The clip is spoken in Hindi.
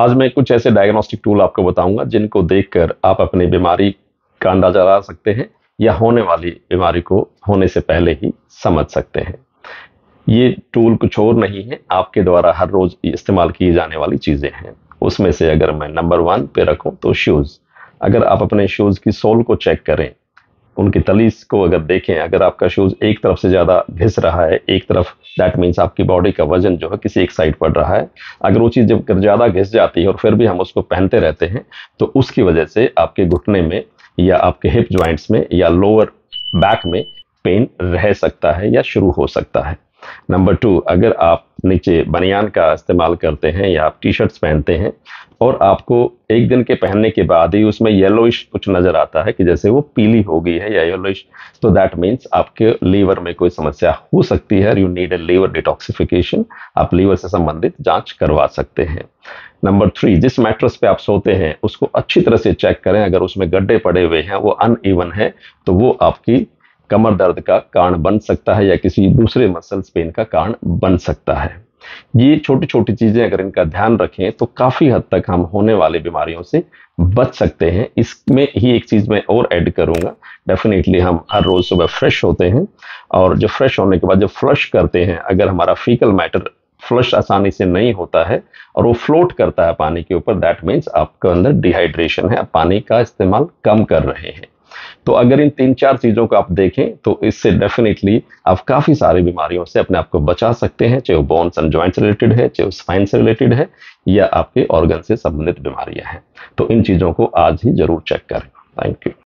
आज मैं कुछ ऐसे डायग्नोस्टिक टूल आपको बताऊंगा जिनको देखकर आप अपनी बीमारी का अंदाजा लगा सकते हैं या होने वाली बीमारी को होने से पहले ही समझ सकते हैं ये टूल कुछ और नहीं है आपके द्वारा हर रोज इस्तेमाल की जाने वाली चीज़ें हैं उसमें से अगर मैं नंबर वन पे रखूँ तो शूज़ अगर आप अपने शूज़ की सोल को चेक करें उनकी तलीस को अगर देखें अगर आपका शूज़ एक तरफ से ज़्यादा घिस रहा है एक तरफ दैट मीन्स आपकी बॉडी का वजन जो है किसी एक साइड पड़ रहा है अगर वो चीज़ जब ज़्यादा घिस जाती है और फिर भी हम उसको पहनते रहते हैं तो उसकी वजह से आपके घुटने में या आपके हिप ज्वाइंट्स में या लोअर बैक में पेन रह सकता है या शुरू हो सकता है नंबर टू अगर आप नीचे बनियान का इस्तेमाल करते हैं या आप टी शर्ट्स पहनते हैं और आपको एक दिन के पहनने के बाद ही उसमें येलोइश कुछ नज़र आता है कि जैसे वो पीली हो गई है या येलोइश तो दैट मीन्स आपके लीवर में कोई समस्या हो सकती है you need a liver detoxification आप लीवर से संबंधित जांच करवा सकते हैं नंबर थ्री जिस मैट्रस पे आप सोते हैं उसको अच्छी तरह से चेक करें अगर उसमें गड्ढे पड़े हुए हैं वो अनइवन है तो वो आपकी कमर दर्द का कारण बन सकता है या किसी दूसरे मसल्स पेन का कारण बन सकता है ये छोटी छोटी चीज़ें अगर इनका ध्यान रखें तो काफ़ी हद तक हम होने वाले बीमारियों से बच सकते हैं इसमें ही एक चीज़ मैं और ऐड करूंगा डेफिनेटली हम हर रोज़ सुबह फ्रेश होते हैं और जब फ्रेश होने के बाद जब फ्लश करते हैं अगर हमारा फीकल मैटर फ्लश आसानी से नहीं होता है और वो फ्लोट करता है पानी के ऊपर दैट मीन्स आपके अंदर डिहाइड्रेशन है पानी का इस्तेमाल कम कर रहे हैं तो अगर इन तीन चार चीज़ों को आप देखें तो इससे डेफिनेटली आप काफ़ी सारी बीमारियों से अपने आप को बचा सकते हैं चाहे वो बोन्स एंड ज्वाइंट से रिलेटेड है चाहे वो स्पाइन से रिलेटेड है या आपके ऑर्गन से संबंधित बीमारियां हैं तो इन चीज़ों को आज ही ज़रूर चेक करें थैंक यू